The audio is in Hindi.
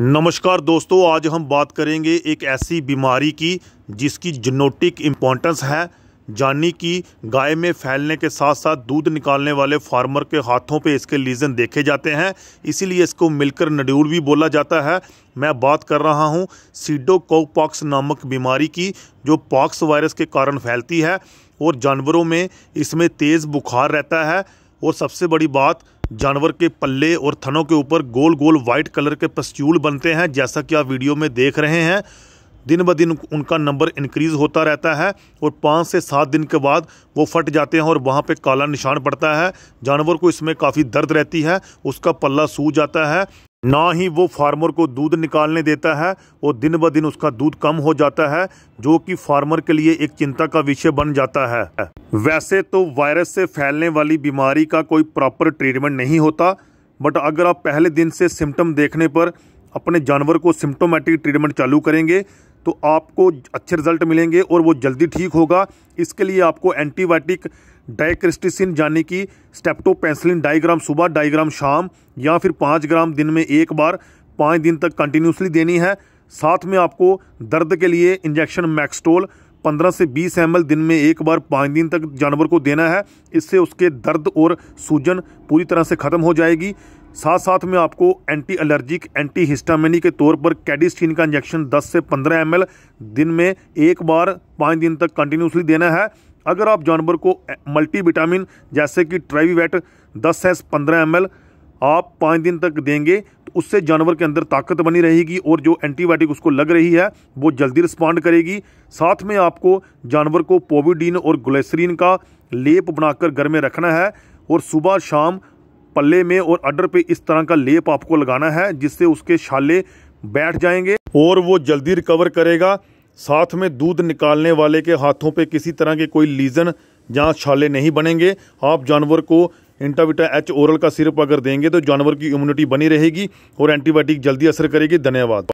नमस्कार दोस्तों आज हम बात करेंगे एक ऐसी बीमारी की जिसकी जिनोटिक इम्पोर्टेंस है जानी कि गाय में फैलने के साथ साथ दूध निकालने वाले फार्मर के हाथों पे इसके लीजन देखे जाते हैं इसीलिए इसको मिलकर नड्यूल भी बोला जाता है मैं बात कर रहा हूँ सीडो नामक बीमारी की जो पॉक्स वायरस के कारण फैलती है और जानवरों में इसमें तेज़ बुखार रहता है और सबसे बड़ी बात जानवर के पल्ले और थनों के ऊपर गोल गोल वाइट कलर के पस्ट्यूल बनते हैं जैसा कि आप वीडियो में देख रहे हैं दिन ब दिन उनका नंबर इंक्रीज़ होता रहता है और पाँच से सात दिन के बाद वो फट जाते हैं और वहाँ पे काला निशान पड़ता है जानवर को इसमें काफ़ी दर्द रहती है उसका पल्ला सूज जाता है ना ही वो फार्मर को दूध निकालने देता है और दिन ब दिन उसका दूध कम हो जाता है जो कि फार्मर के लिए एक चिंता का विषय बन जाता है वैसे तो वायरस से फैलने वाली बीमारी का कोई प्रॉपर ट्रीटमेंट नहीं होता बट अगर आप पहले दिन से सिम्टम देखने पर अपने जानवर को सिम्टोमेटिक ट्रीटमेंट चालू करेंगे तो आपको अच्छे रिजल्ट मिलेंगे और वो जल्दी ठीक होगा इसके लिए आपको एंटीबायोटिक डाइक्रिस्टिसिन यानी कि स्टेप्टोपेंसिलिन डाइग्राम सुबह डाइग्राम शाम या फिर पाँच ग्राम दिन में एक बार पाँच दिन तक कंटिन्यूसली देनी है साथ में आपको दर्द के लिए इंजेक्शन मैक्सटोल 15 से 20 एम दिन में एक बार पाँच दिन तक जानवर को देना है इससे उसके दर्द और सूजन पूरी तरह से ख़त्म हो जाएगी साथ साथ में आपको एंटी एलर्जिक एंटी हिस्टामिनी के तौर पर कैडिस्टीन का इंजेक्शन 10 से 15 एम दिन में एक बार पाँच दिन तक कंटिन्यूसली देना है अगर आप जानवर को मल्टी विटामिन जैसे कि ट्राइवीवेट दस से पंद्रह एम आप पाँच दिन तक देंगे तो उससे जानवर के अंदर ताकत बनी रहेगी और जो एंटीबायोटिक उसको लग रही है वो जल्दी रिस्पॉन्ड करेगी साथ में आपको जानवर को पोविडीन और ग्लेसरीन का लेप बनाकर घर में रखना है और सुबह शाम पल्ले में और अडर पे इस तरह का लेप आपको लगाना है जिससे उसके छाले बैठ जाएंगे और वो जल्दी रिकवर करेगा साथ में दूध निकालने वाले के हाथों पे किसी तरह के कोई लीजन या छाले नहीं बनेंगे आप जानवर को इंटाविटा एच ओरल का सिरप अगर देंगे तो जानवर की इम्यूनिटी बनी रहेगी और एंटीबायोटिक जल्दी असर करेगी धन्यवाद